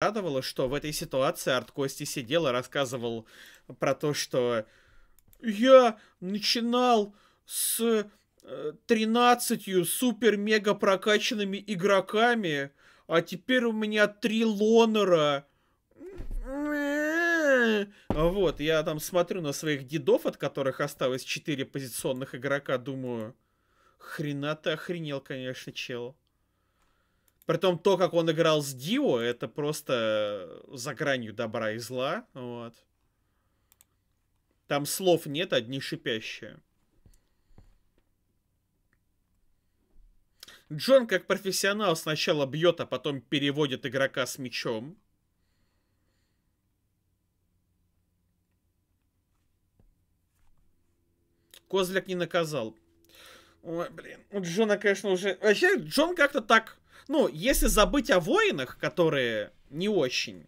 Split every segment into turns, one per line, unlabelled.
радовало, что в этой ситуации Арт Кости сидел и рассказывал про то, что я начинал с 13 э, супер-мега прокачанными игроками, а теперь у меня три лонера. Вот, я там смотрю на своих дедов, от которых осталось 4 позиционных игрока, думаю, хрена ты охренел, конечно, чел. Притом то, как он играл с Дио, это просто э, за гранью добра и зла. Вот. Там слов нет, одни шипящие. Джон, как профессионал, сначала бьет, а потом переводит игрока с мячом. Козляк не наказал. Ой, блин, у Джона, конечно, уже... Вообще, Джон как-то так... Ну, если забыть о воинах, которые не очень...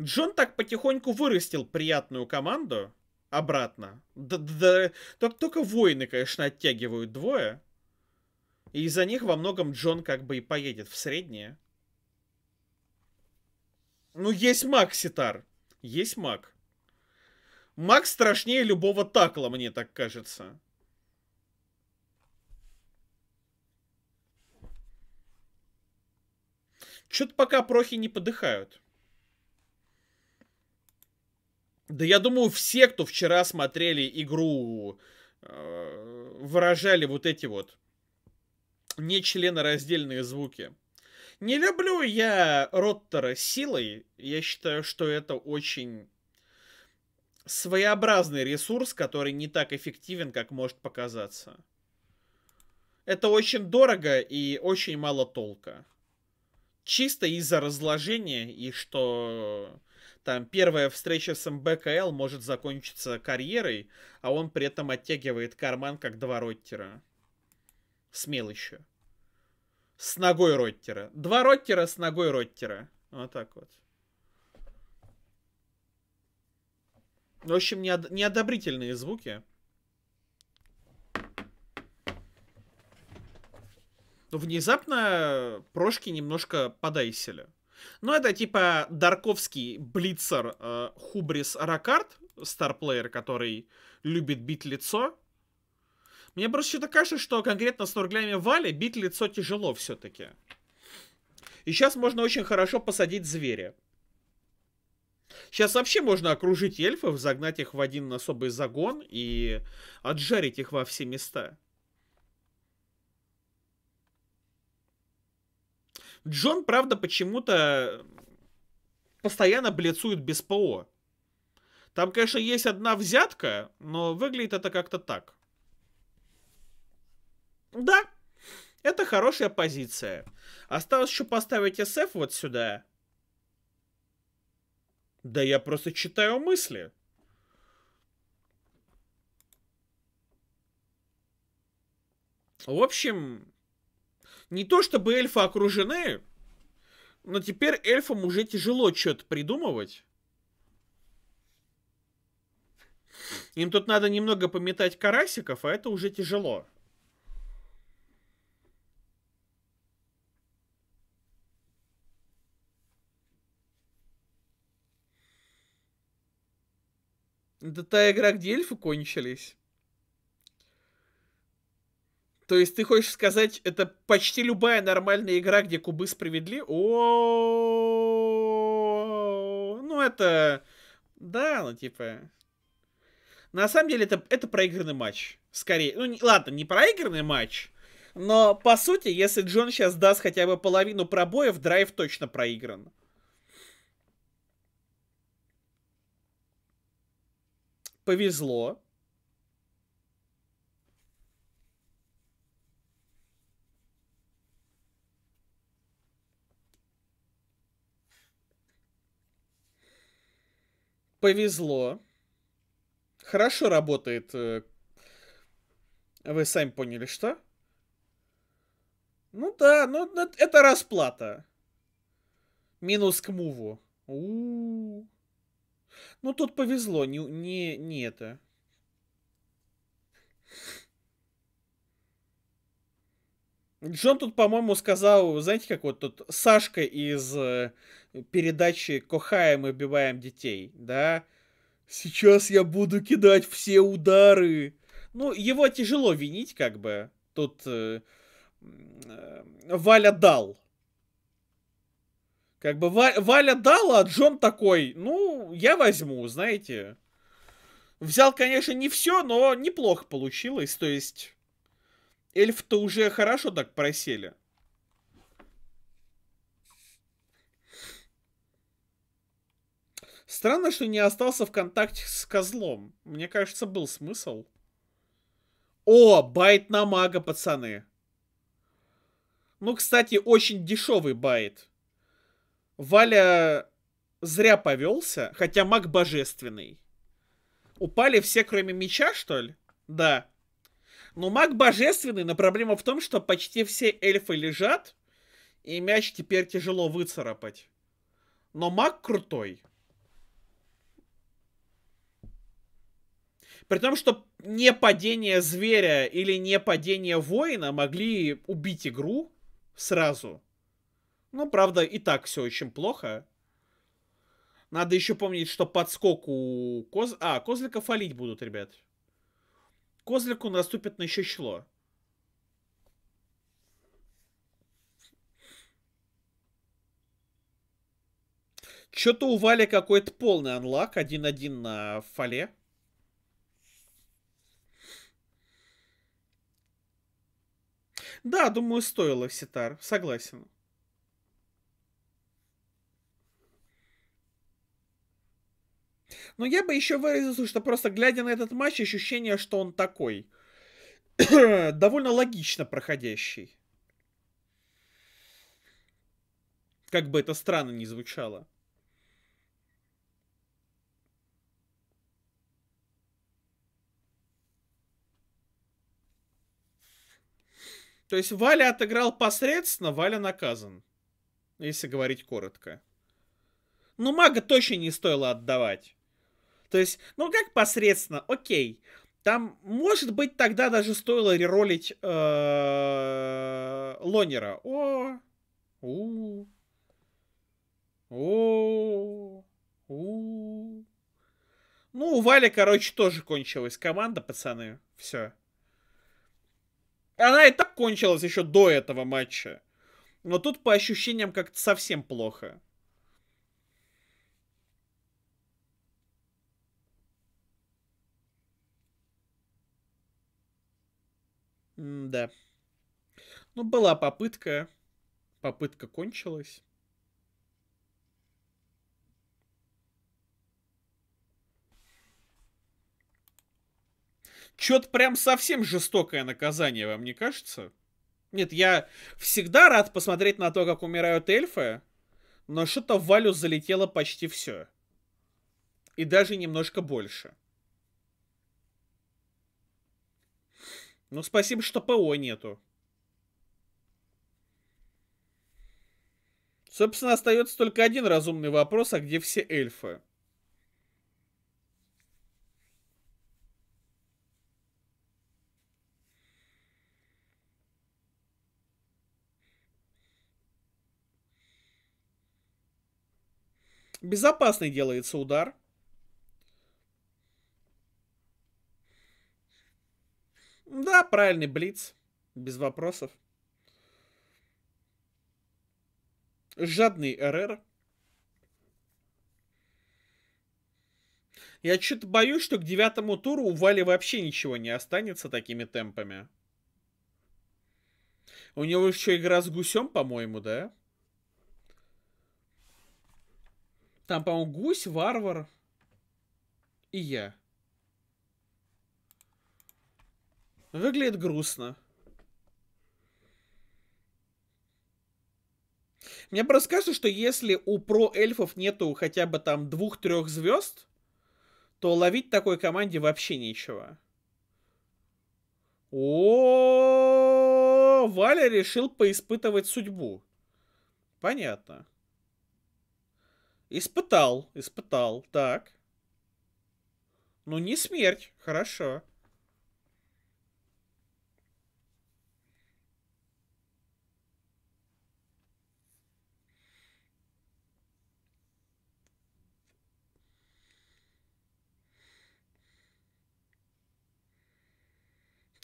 Джон так потихоньку вырастил приятную команду обратно. Да, да, да, только воины, конечно, оттягивают двое. И из-за них во многом Джон как бы и поедет в среднее. Ну, есть маг Ситар. Есть маг. Маг страшнее любого такла, мне так кажется. Что-то пока прохи не подыхают. Да я думаю, все, кто вчера смотрели игру, э, выражали вот эти вот нечленораздельные звуки. Не люблю я Роттера силой. Я считаю, что это очень своеобразный ресурс, который не так эффективен, как может показаться. Это очень дорого и очень мало толка чисто из-за разложения и что там первая встреча с МБКЛ может закончиться карьерой, а он при этом оттягивает карман как два роттера. Смел еще. С ногой роттера. Два роттера с ногой роттера. Вот так вот. В общем, неодобрительные звуки. то внезапно прошки немножко подайсели. Ну это типа Дарковский блицер э, Хубрис Ракарт, старплеер, который любит бить лицо. Мне просто что-то кажется, что конкретно с Нурглями Вали бить лицо тяжело все-таки. И сейчас можно очень хорошо посадить зверя. Сейчас вообще можно окружить эльфов, загнать их в один особый загон и отжарить их во все места. Джон, правда, почему-то постоянно блецует без ПО. Там, конечно, есть одна взятка, но выглядит это как-то так. Да, это хорошая позиция. Осталось еще поставить SF вот сюда. Да я просто читаю мысли. В общем, не то чтобы эльфы окружены, но теперь эльфам уже тяжело что-то придумывать. Им тут надо немного пометать карасиков, а это уже тяжело. Это та игра, где эльфы кончились. То есть ты хочешь сказать, это почти любая нормальная игра, где кубы справедливы? О, ну это, да, ну типа. На самом деле это это проигранный матч, скорее. Ну не, ладно, не проигранный матч, но по сути, если Джон сейчас даст хотя бы половину пробоев, драйв точно проигран. Повезло. повезло. Хорошо работает. Э, вы сами поняли, что? Ну да, ну, ну это расплата. Минус к муву. У -у -у. Ну тут повезло, не, не, не это. Джон тут, по-моему, сказал, знаете, как вот тут Сашка из э, передачи «Кохаем и убиваем детей», да? «Сейчас я буду кидать все удары!» Ну, его тяжело винить, как бы. Тут э, э, Валя дал. Как бы Ва, Валя дал, а Джон такой, ну, я возьму, знаете. Взял, конечно, не все, но неплохо получилось. То есть, эльф-то уже хорошо так просели. Странно, что не остался в контакте с козлом. Мне кажется, был смысл. О, байт на мага, пацаны. Ну, кстати, очень дешевый байт. Валя зря повелся, хотя маг божественный. Упали все, кроме меча, что ли? Да. Но маг божественный, но проблема в том, что почти все эльфы лежат, и мяч теперь тяжело выцарапать. Но маг крутой. При том, что не падение зверя или не падение воина могли убить игру сразу. Ну, правда, и так все очень плохо. Надо еще помнить, что подскок у Коз... А, Козлика фалить будут, ребят. Козлику наступит на щечло. Что-то у Вали какой-то полный анлак. 1-1 на фале. Да, думаю, стоило Ситар, согласен. Но я бы еще выразился, что просто глядя на этот матч, ощущение, что он такой. довольно логично проходящий. Как бы это странно ни звучало. То есть Валя отыграл посредственно, Валя наказан. Если говорить коротко. Ну, мага точно не стоило отдавать. То есть, ну как посредственно, окей. Там, может быть, тогда даже стоило реролить э, Лонера. О, у, о, у. Ну, у Вали, короче, тоже кончилась команда, пацаны. Все. Она и так кончилась еще до этого матча. Но тут по ощущениям как-то совсем плохо. М да. Ну, была попытка. Попытка кончилась. Чё-то прям совсем жестокое наказание, вам не кажется? Нет, я всегда рад посмотреть на то, как умирают эльфы, но что-то в Валю залетело почти все. И даже немножко больше. Ну, спасибо, что ПО нету. Собственно, остается только один разумный вопрос, а где все эльфы? Безопасный делается удар. Да, правильный блиц. Без вопросов. Жадный РР. Я что-то боюсь, что к девятому туру у Вали вообще ничего не останется такими темпами. У него еще игра с гусем, по-моему, да? Там, по-моему, гусь, варвар и я. Выглядит грустно. Мне просто кажется, что если у про-эльфов нету хотя бы там двух-трех звезд, то ловить такой команде вообще нечего. О, Валя решил поиспытывать судьбу. Понятно. Испытал, испытал, так. Ну, не смерть, хорошо.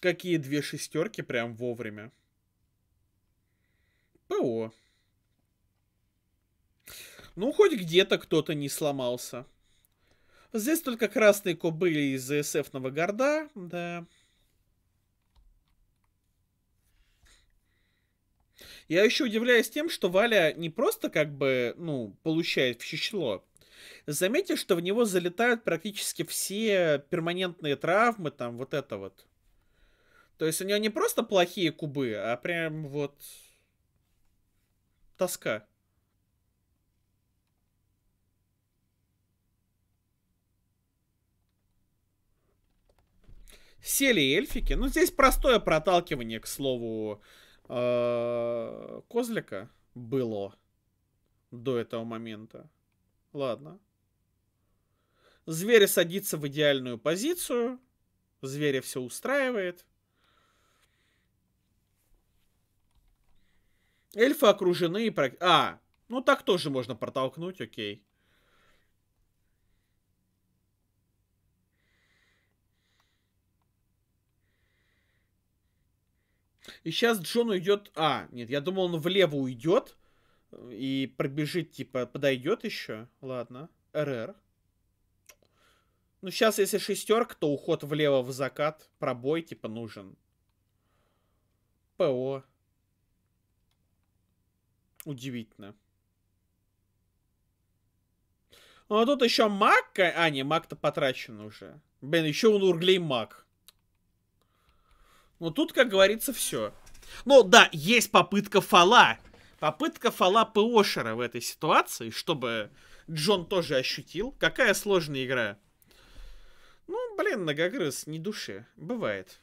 Какие две шестерки прям вовремя. ПО. Ну, хоть где-то кто-то не сломался. Здесь только красные кобыли из СФного горда, да. Я еще удивляюсь тем, что Валя не просто как бы, ну, получает в чечло. Заметьте, что в него залетают практически все перманентные травмы, там, вот это вот. То есть у него не просто плохие кубы, а прям вот тоска. Сели эльфики. Ну, здесь простое проталкивание, к слову, э, Козлика было до этого момента. Ладно. Зверь садится в идеальную позицию. Зверя все устраивает. Эльфы окружены А, ну так тоже можно протолкнуть, окей. И сейчас Джон уйдет... А, нет, я думал, он влево уйдет. И пробежит, типа, подойдет еще. Ладно. РР. Ну, сейчас, если шестерка, то уход влево в закат. Пробой, типа, нужен. ПО. Удивительно. Ну, а тут еще маг... А, не, маг-то потрачен уже. Блин, еще он урглей маг. Но тут, как говорится, все. Ну да, есть попытка фала. Попытка фала Пэошера в этой ситуации, чтобы Джон тоже ощутил. Какая сложная игра. Ну, блин, многогрыз, не души. Бывает.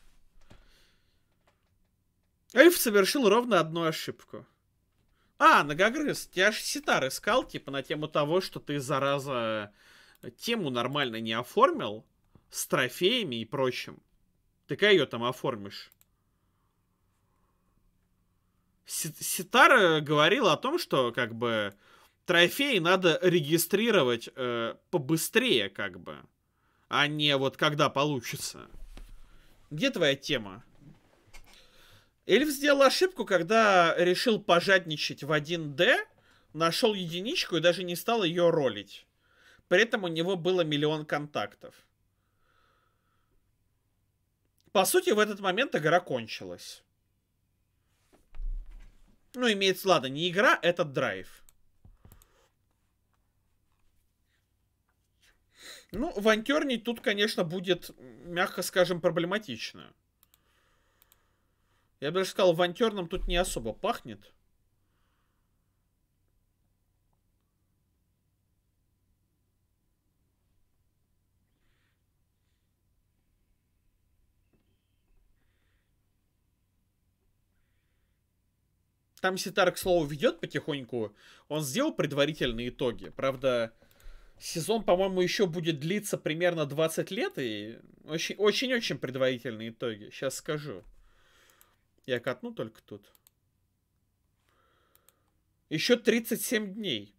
Эльф совершил ровно одну ошибку. А, многогрыз, тебя аж ситар искал, типа, на тему того, что ты, зараза, тему нормально не оформил с трофеями и прочим. Ты ее там оформишь? Ситара говорила о том, что как бы трофеи надо регистрировать э, побыстрее, как бы, а не вот когда получится. Где твоя тема? Эльф сделал ошибку, когда решил пожадничать в 1D, нашел единичку и даже не стал ее ролить. При этом у него было миллион контактов. По сути, в этот момент игра кончилась. Ну, имеется, ладно, не игра, это драйв. Ну, вантернить тут, конечно, будет, мягко скажем, проблематично. Я бы даже сказал, вантерном тут не особо пахнет. Там Ситар, к слову, ведет потихоньку. Он сделал предварительные итоги. Правда, сезон, по-моему, еще будет длиться примерно 20 лет. И очень-очень предварительные итоги. Сейчас скажу. Я катну только тут. Еще 37 дней.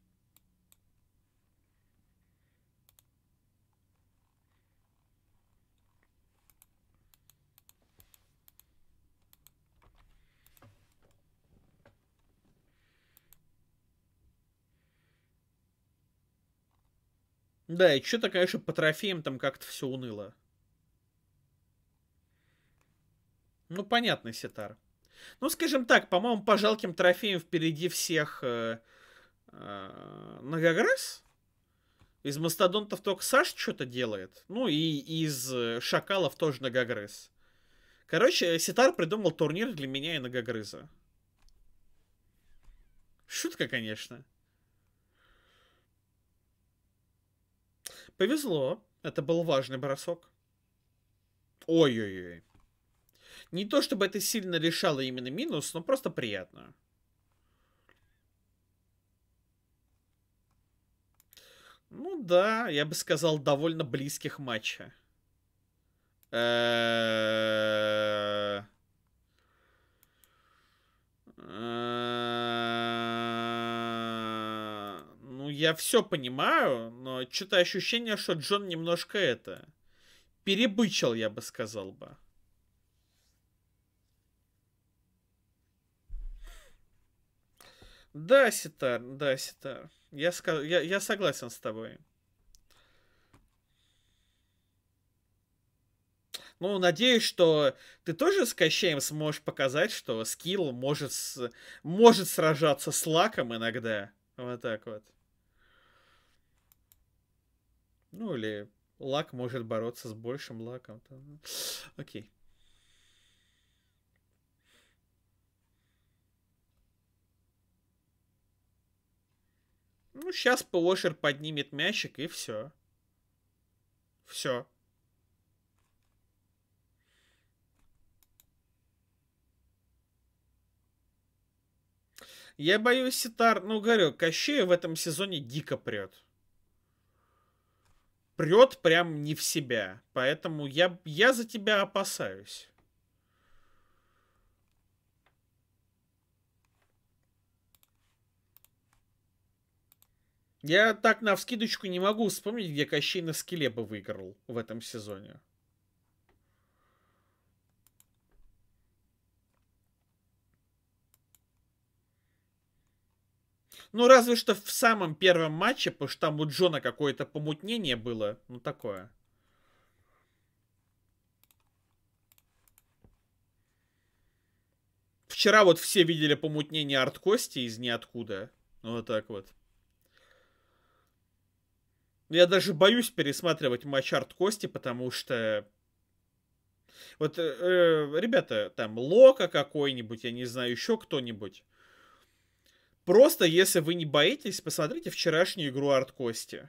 Да, и что-то, конечно, по трофеям там как-то все уныло. Ну, понятно, Ситар. Ну, скажем так, по-моему, по жалким трофеям впереди всех э, э, Нагагресс. Из мастодонтов только Саш что-то делает. Ну, и, из э, шакалов тоже Нагагресс. Короче, Ситар придумал турнир для меня и Нагагрыза. Шутка, конечно. Повезло. Это был важный бросок. Ой-ой-ой. Не то, чтобы это сильно решало именно минус, но просто приятно. Ну да, я бы сказал, довольно близких матча. Эээ... я все понимаю, но что-то ощущение, что Джон немножко это... Перебычил, я бы сказал бы. Да, Ситар, да, Ситар. Я, сказ... я, я согласен с тобой. Ну, надеюсь, что ты тоже с Кощеем сможешь показать, что скилл может, с... может сражаться с лаком иногда. Вот так вот. Ну, или лак может бороться с большим лаком. Там. Окей. Ну, сейчас Плошер поднимет мячик, и все. Все. Я боюсь, Ситар, ну, говорю, Кощея в этом сезоне дико прет прет прям не в себя. Поэтому я, я за тебя опасаюсь. Я так на вскидочку не могу вспомнить, где Кощей на скеле бы выиграл в этом сезоне. Ну, разве что в самом первом матче, потому что там у Джона какое-то помутнение было. Ну, такое. Вчера вот все видели помутнение арт-кости из ниоткуда. Ну, вот так вот. Я даже боюсь пересматривать матч арт-кости, потому что... Вот, э, э, ребята, там, Лока какой-нибудь, я не знаю, еще кто-нибудь. Просто, если вы не боитесь, посмотрите вчерашнюю игру Арт Кости.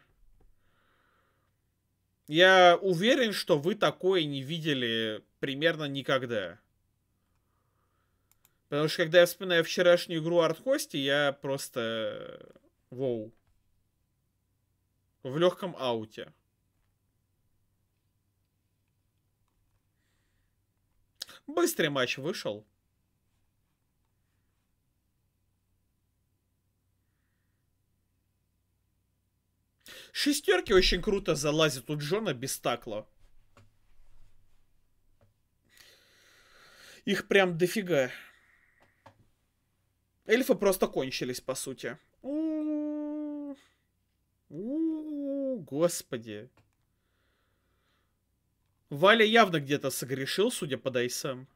Я уверен, что вы такое не видели примерно никогда. Потому что, когда я вспоминаю вчерашнюю игру Арт Кости, я просто... Э, Воу. В легком ауте. Быстрый матч вышел. Шестерки очень круто залазят у Джона без такла. Их прям дофига. Эльфы просто кончились, по сути. У -у -у, господи. Валя явно где-то согрешил, судя по дайсам.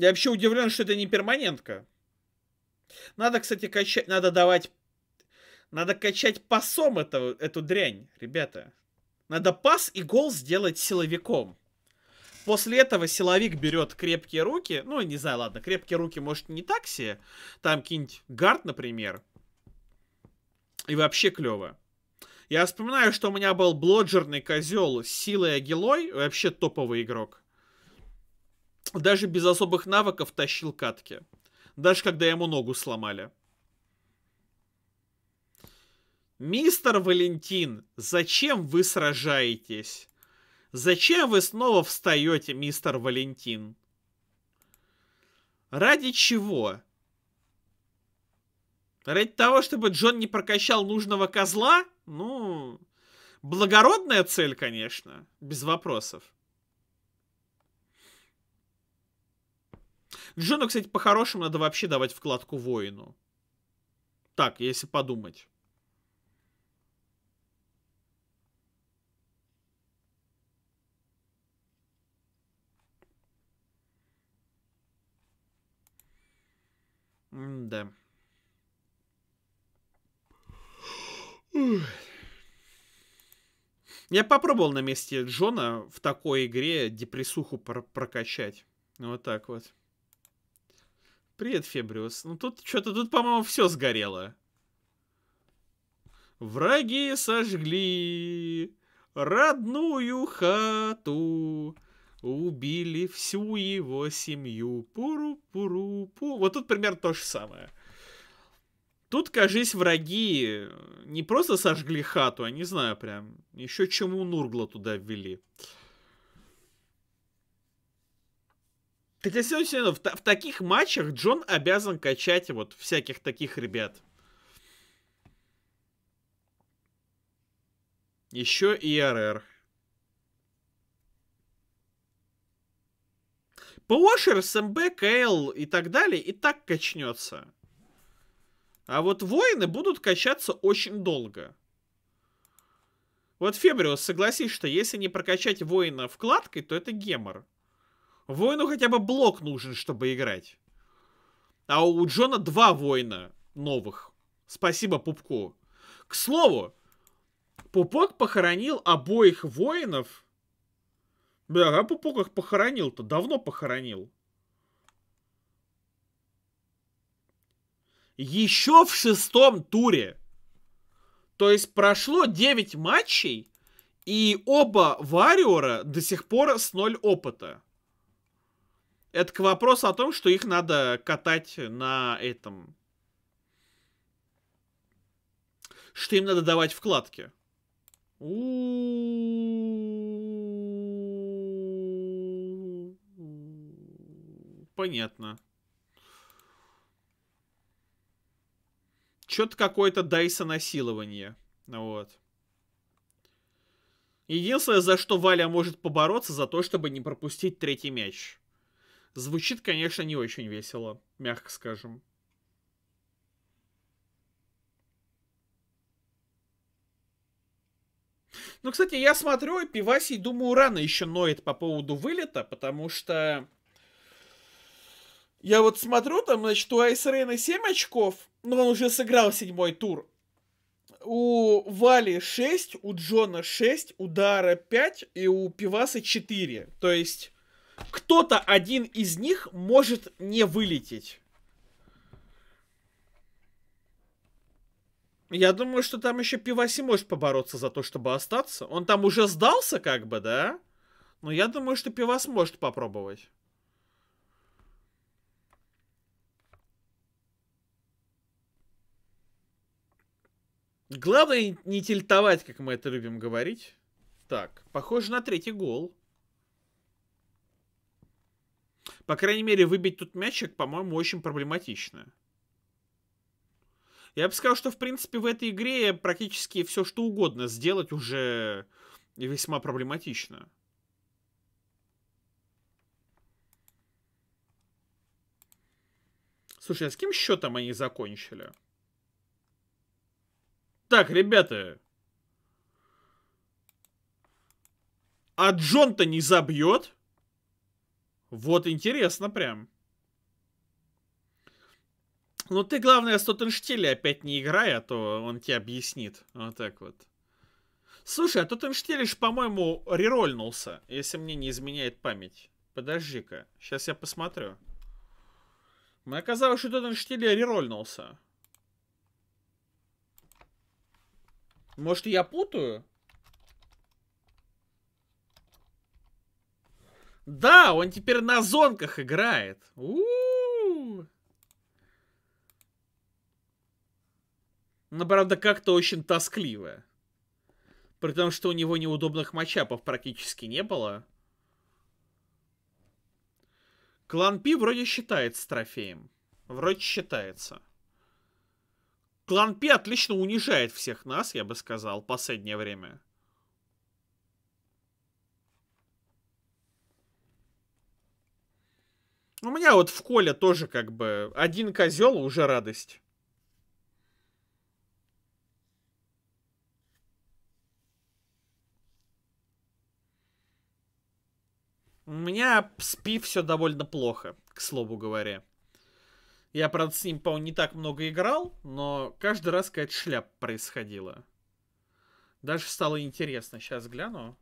Я вообще удивлен, что это не перманентка. Надо, кстати, качать... Надо давать... Надо качать пасом эту, эту дрянь, ребята. Надо пас и гол сделать силовиком. После этого силовик берет крепкие руки. Ну, не знаю, ладно, крепкие руки, может, не такси. Там какие-нибудь гард, например. И вообще клево. Я вспоминаю, что у меня был блоджерный козел с силой Агилой. Вообще топовый игрок даже без особых навыков тащил катки. Даже когда ему ногу сломали. Мистер Валентин, зачем вы сражаетесь? Зачем вы снова встаете, мистер Валентин? Ради чего? Ради того, чтобы Джон не прокачал нужного козла? Ну, благородная цель, конечно, без вопросов. Джону, кстати, по-хорошему надо вообще давать вкладку воину. Так, если подумать. М да. Я попробовал на месте Джона в такой игре депрессуху пр прокачать. Вот так вот. Привет, Фебриус. Ну тут что-то тут, по-моему, все сгорело. Враги сожгли родную хату. Убили всю его семью. Пуру-пуру-пу. Вот тут примерно то же самое. Тут, кажись, враги не просто сожгли хату, а не знаю, прям еще чему Нургла туда ввели. Uh, Так я все равно, в, в таких матчах Джон обязан качать вот всяких таких ребят. Еще и РР. Пошер, СМБ, КЛ и так далее и так качнется. А вот воины будут качаться очень долго. Вот Фебриус, согласись, что если не прокачать воина вкладкой, то это гемор. Воину хотя бы блок нужен, чтобы играть. А у Джона два воина новых. Спасибо Пупку. К слову, Пупок похоронил обоих воинов. Бля, а Пупок их похоронил-то? Давно похоронил. Еще в шестом туре. То есть прошло 9 матчей, и оба Вариора до сих пор с 0 опыта. Это к вопросу о том, что их надо катать на этом. Что им надо давать вкладки. Понятно. Что-то какое-то Дайса насилование. Вот. Единственное, за что Валя может побороться, за то, чтобы не пропустить третий мяч. Звучит, конечно, не очень весело, мягко скажем. Ну, кстати, я смотрю, и думаю, рано еще ноет по поводу вылета, потому что... Я вот смотрю, там, значит, у Айсрена 7 очков, но он уже сыграл седьмой тур. У Вали 6, у Джона 6, у Дара 5 и у Пиваса 4. То есть кто-то один из них может не вылететь. Я думаю, что там еще Пиваси может побороться за то, чтобы остаться. Он там уже сдался, как бы, да? Но я думаю, что Пивас может попробовать. Главное не тильтовать, как мы это любим говорить. Так, похоже на третий гол. По крайней мере, выбить тут мячик, по-моему, очень проблематично. Я бы сказал, что, в принципе, в этой игре практически все, что угодно сделать уже весьма проблематично. Слушай, а с каким счетом они закончили? Так, ребята. А Джон-то не забьет? Вот интересно прям. Ну ты, главное, с Тоттенштиля опять не играй, а то он тебе объяснит. Вот так вот. Слушай, а Тоттенштиль же, по-моему, рерольнулся, если мне не изменяет память. Подожди-ка, сейчас я посмотрю. Мне оказалось, что Тоттенштиль рерольнулся. Может, я путаю? Да, он теперь на зонках играет. У -у -у. Но, правда, как-то очень тоскливо. При том, что у него неудобных матчапов практически не было. Клан Пи вроде считается трофеем. Вроде считается. Клан Пи отлично унижает всех нас, я бы сказал, последнее время. У меня вот в Коле тоже как бы один козел уже радость. У меня спи все довольно плохо, к слову говоря. Я, правда, с ним, по-моему, не так много играл, но каждый раз какая-то шляп происходила. Даже стало интересно. Сейчас гляну.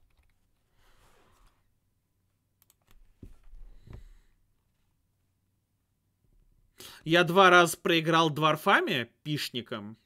Я два раза проиграл дворфами, пишником.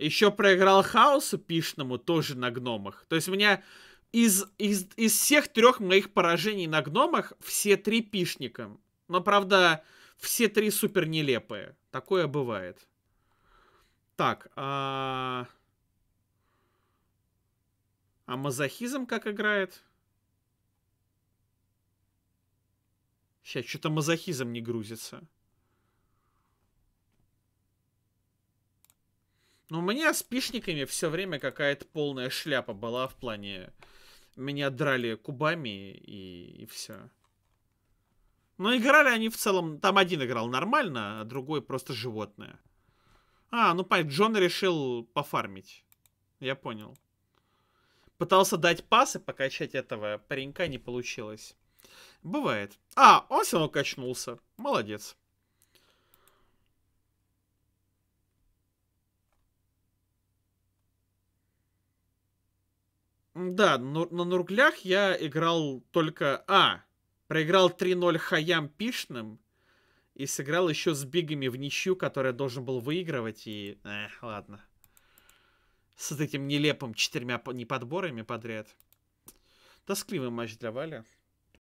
Еще проиграл хаосу пишному, тоже на гномах. То есть у меня из, из, из всех трех моих поражений на гномах все три пишником. Но, правда, все три супер нелепые. Такое бывает. Так, а... -а, а мазохизм как играет? Сейчас что-то мазохизм не грузится. Ну, у меня с пишниками все время какая-то полная шляпа была в плане... Меня драли кубами и, и все. Но играли они в целом... Там один играл нормально, а другой просто животное. А, ну понятно, Джон решил пофармить. Я понял. Пытался дать пас и покачать этого паренька не получилось. Бывает. А, он все равно качнулся. Молодец. Да, на Нурглях я играл только... А, проиграл 3-0 Хаям Пишным и сыграл еще с Бигами в ничью, который должен был выигрывать, и... Эх, ладно с этим нелепым четырьмя неподборами подряд. Тоскливый матч для Вали.